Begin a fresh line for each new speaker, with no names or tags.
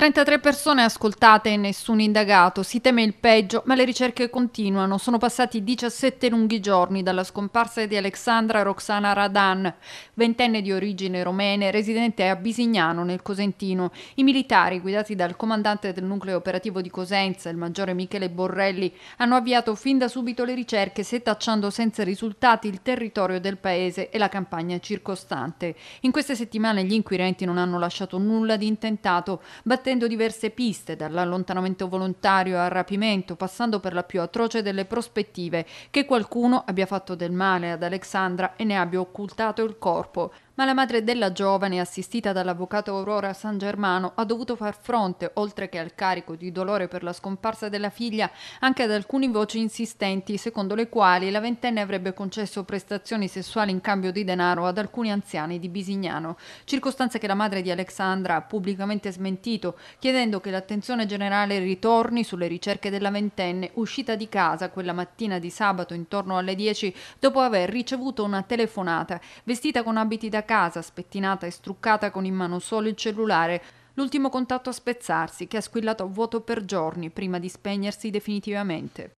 33 persone ascoltate e nessun indagato. Si teme il peggio, ma le ricerche continuano. Sono passati 17 lunghi giorni dalla scomparsa di Alexandra Roxana Radan, ventenne di origine romene, residente a Bisignano, nel Cosentino. I militari, guidati dal comandante del nucleo operativo di Cosenza, il maggiore Michele Borrelli, hanno avviato fin da subito le ricerche, setacciando senza risultati il territorio del paese e la campagna circostante. In queste settimane gli inquirenti non hanno lasciato nulla di intentato, battendo spartendo diverse piste, dall'allontanamento volontario al rapimento, passando per la più atroce delle prospettive che qualcuno abbia fatto del male ad Alexandra e ne abbia occultato il corpo ma la madre della giovane, assistita dall'avvocato Aurora San Germano, ha dovuto far fronte, oltre che al carico di dolore per la scomparsa della figlia, anche ad alcune voci insistenti secondo le quali la ventenne avrebbe concesso prestazioni sessuali in cambio di denaro ad alcuni anziani di Bisignano, circostanze che la madre di Alexandra ha pubblicamente smentito, chiedendo che l'attenzione generale ritorni sulle ricerche della ventenne uscita di casa quella mattina di sabato intorno alle 10 dopo aver ricevuto una telefonata, vestita con abiti da casa, spettinata e struccata con in mano solo il cellulare, l'ultimo contatto a spezzarsi, che ha squillato a vuoto per giorni prima di spegnersi definitivamente.